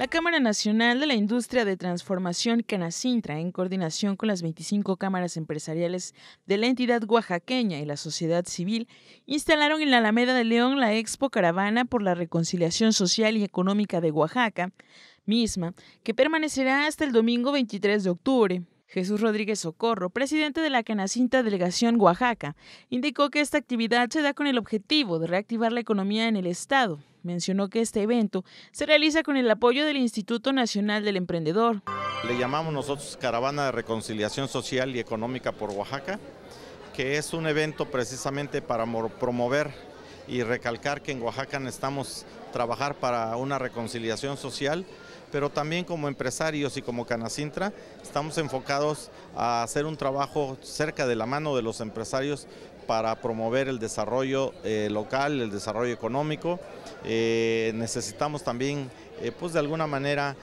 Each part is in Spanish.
La Cámara Nacional de la Industria de Transformación Canacintra, en coordinación con las 25 cámaras empresariales de la entidad oaxaqueña y la sociedad civil, instalaron en la Alameda de León la Expo Caravana por la Reconciliación Social y Económica de Oaxaca, misma que permanecerá hasta el domingo 23 de octubre. Jesús Rodríguez Socorro, presidente de la Canacinta Delegación Oaxaca, indicó que esta actividad se da con el objetivo de reactivar la economía en el Estado. Mencionó que este evento se realiza con el apoyo del Instituto Nacional del Emprendedor. Le llamamos nosotros Caravana de Reconciliación Social y Económica por Oaxaca, que es un evento precisamente para promover y recalcar que en Oaxaca necesitamos trabajar para una reconciliación social pero también como empresarios y como Canacintra estamos enfocados a hacer un trabajo cerca de la mano de los empresarios para promover el desarrollo eh, local, el desarrollo económico. Eh, necesitamos también, eh, pues de alguna manera,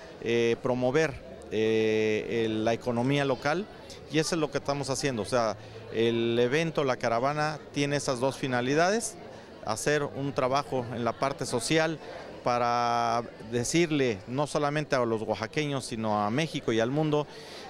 promover la economía local y eso es lo que estamos haciendo. O sea, el evento, la caravana, tiene esas dos finalidades hacer un trabajo en la parte social para decirle no solamente a los oaxaqueños, sino a México y al mundo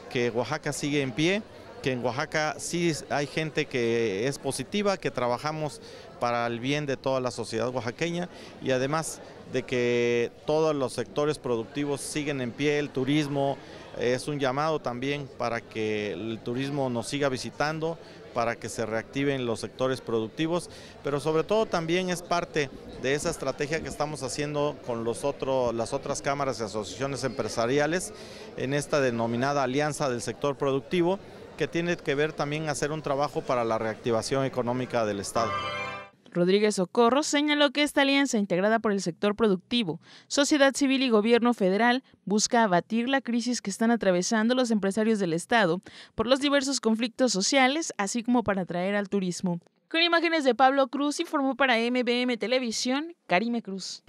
que Oaxaca sigue en pie que en Oaxaca sí hay gente que es positiva, que trabajamos para el bien de toda la sociedad oaxaqueña y además de que todos los sectores productivos siguen en pie, el turismo es un llamado también para que el turismo nos siga visitando, para que se reactiven los sectores productivos, pero sobre todo también es parte de esa estrategia que estamos haciendo con los las otras cámaras y asociaciones empresariales en esta denominada alianza del sector productivo, que tiene que ver también hacer un trabajo para la reactivación económica del Estado. Rodríguez Socorro señaló que esta alianza integrada por el sector productivo, sociedad civil y gobierno federal busca abatir la crisis que están atravesando los empresarios del Estado por los diversos conflictos sociales, así como para atraer al turismo. Con imágenes de Pablo Cruz informó para MBM Televisión, Karime Cruz.